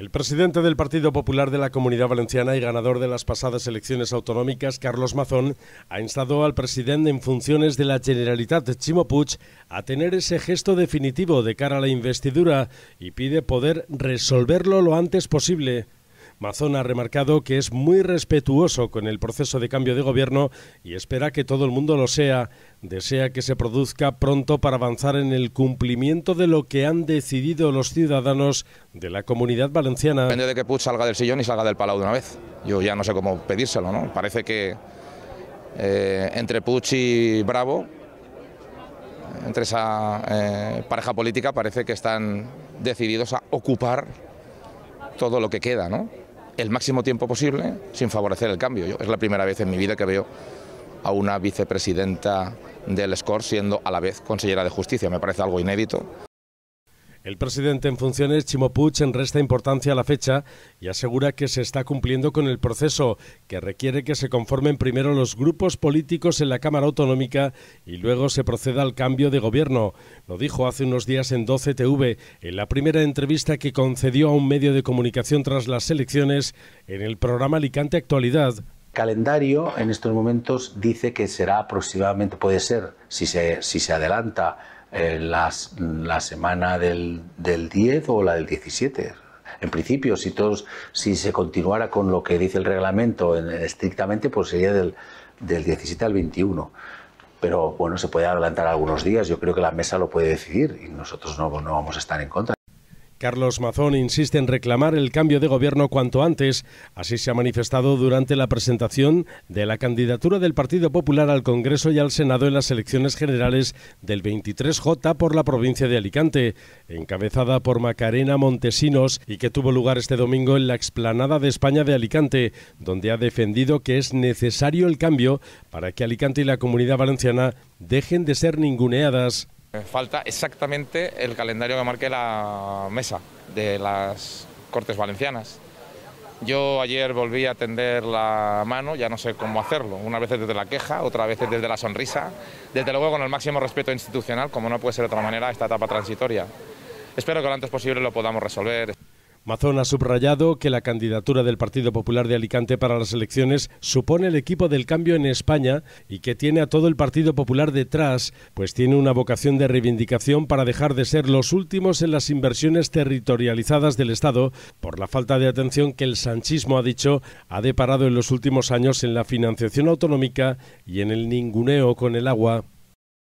El presidente del Partido Popular de la Comunidad Valenciana y ganador de las pasadas elecciones autonómicas, Carlos Mazón, ha instado al presidente en funciones de la Generalitat, Chimo Puig, a tener ese gesto definitivo de cara a la investidura y pide poder resolverlo lo antes posible. Mazón ha remarcado que es muy respetuoso con el proceso de cambio de gobierno y espera que todo el mundo lo sea. Desea que se produzca pronto para avanzar en el cumplimiento de lo que han decidido los ciudadanos de la comunidad valenciana. Depende de que Puig salga del sillón y salga del palau de una vez. Yo ya no sé cómo pedírselo, ¿no? Parece que eh, entre Puig y Bravo, entre esa eh, pareja política, parece que están decididos a ocupar todo lo que queda, ¿no? el máximo tiempo posible sin favorecer el cambio. Yo, es la primera vez en mi vida que veo a una vicepresidenta del Score siendo a la vez consejera de Justicia. Me parece algo inédito. El presidente en funciones, Chimo en resta importancia a la fecha y asegura que se está cumpliendo con el proceso, que requiere que se conformen primero los grupos políticos en la Cámara Autonómica y luego se proceda al cambio de gobierno. Lo dijo hace unos días en 12TV, en la primera entrevista que concedió a un medio de comunicación tras las elecciones en el programa Alicante Actualidad, calendario en estos momentos dice que será aproximadamente, puede ser, si si se adelanta eh, las, la semana del, del 10 o la del 17. En principio, si todos, si se continuara con lo que dice el reglamento estrictamente, pues sería del, del 17 al 21. Pero bueno, se puede adelantar algunos días. Yo creo que la mesa lo puede decidir y nosotros no vamos a estar en contra. Carlos Mazón insiste en reclamar el cambio de gobierno cuanto antes. Así se ha manifestado durante la presentación de la candidatura del Partido Popular al Congreso y al Senado en las elecciones generales del 23J por la provincia de Alicante, encabezada por Macarena Montesinos y que tuvo lugar este domingo en la explanada de España de Alicante, donde ha defendido que es necesario el cambio para que Alicante y la comunidad valenciana dejen de ser ninguneadas. Eh, falta exactamente el calendario que marque la mesa de las Cortes Valencianas. Yo ayer volví a tender la mano, ya no sé cómo hacerlo, Una vez desde la queja, otra vez desde la sonrisa, desde luego con el máximo respeto institucional, como no puede ser de otra manera, esta etapa transitoria. Espero que lo antes posible lo podamos resolver. Amazon ha subrayado que la candidatura del Partido Popular de Alicante para las elecciones supone el equipo del cambio en España y que tiene a todo el Partido Popular detrás, pues tiene una vocación de reivindicación para dejar de ser los últimos en las inversiones territorializadas del Estado por la falta de atención que el sanchismo ha dicho ha deparado en los últimos años en la financiación autonómica y en el ninguneo con el agua.